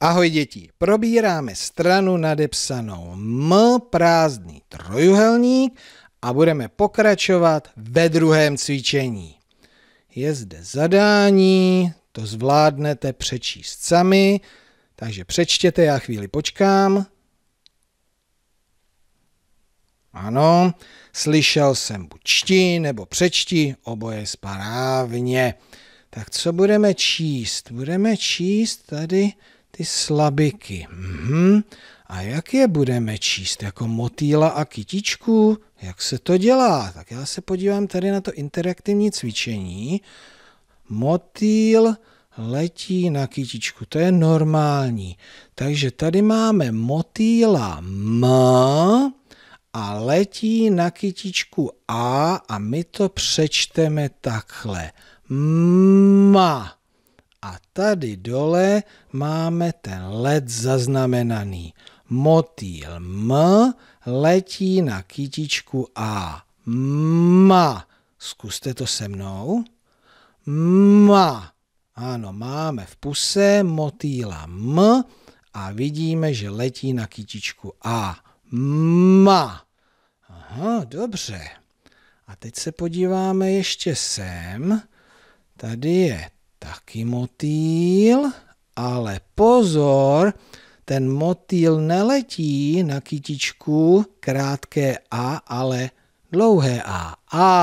Ahoj děti, probíráme stranu nadepsanou M prázdný trojuhelník a budeme pokračovat ve druhém cvičení. Je zde zadání, to zvládnete přečíst sami, takže přečtěte, já chvíli počkám. Ano, slyšel jsem buď čti nebo přečti, oboje správně. Tak co budeme číst? Budeme číst tady ty slabiky. Mhm. A jak je budeme číst? Jako motýla a kytičku? Jak se to dělá? Tak já se podívám tady na to interaktivní cvičení. Motýl letí na kytičku, to je normální. Takže tady máme motýla M a letí na kytičku A a my to přečteme takhle. Ma. A tady dole máme ten let zaznamenaný. Motýl M letí na kytičku A. Ma. Zkuste to se mnou. Ma. Ano, máme v puse motýla M a vidíme, že letí na kytičku A. Ma. Aha, dobře. A teď se podíváme ještě sem. Tady je taky motýl, ale pozor, ten motýl neletí na kytičku krátké A, ale dlouhé A. A.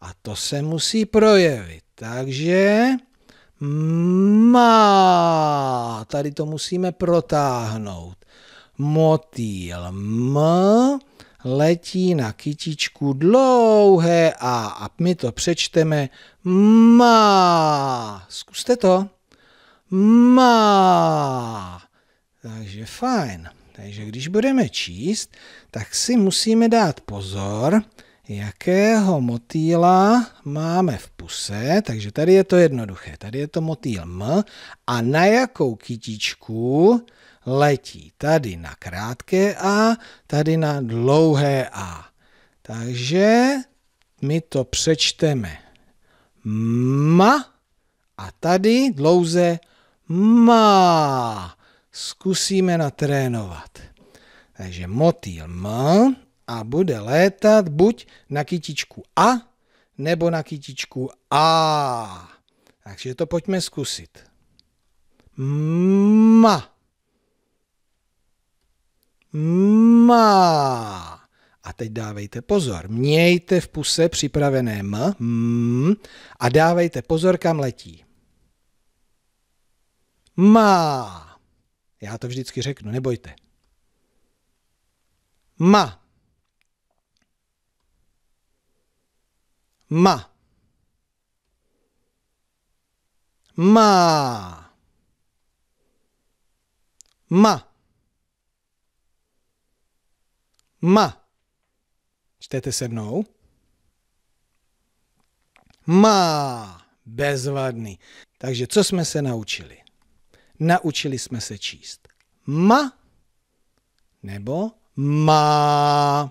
A to se musí projevit. Takže má. Tady to musíme protáhnout. Motýl M letí na kytičku dlouhé A a my to přečteme má. Zkuste to. Má. Takže fajn. Takže když budeme číst, tak si musíme dát pozor, jakého motýla máme v puse, takže tady je to jednoduché, tady je to motýl M a na jakou kytičku letí tady na krátké A, tady na dlouhé A. Takže my to přečteme ma a tady dlouze má. Zkusíme natrénovat. Takže motýl m a bude létat buď na kytičku a, nebo na kytičku a. Takže to pojďme zkusit. Ma má. A teď dávejte pozor. Mějte v puse připravené m, m a dávejte pozor, kam letí. Má. Já to vždycky řeknu, nebojte. Ma. Ma. Ma. Ma. ma. Čtete se mnou? Má. Bezvadný. Takže co jsme se naučili? Naučili jsme se číst ma nebo má.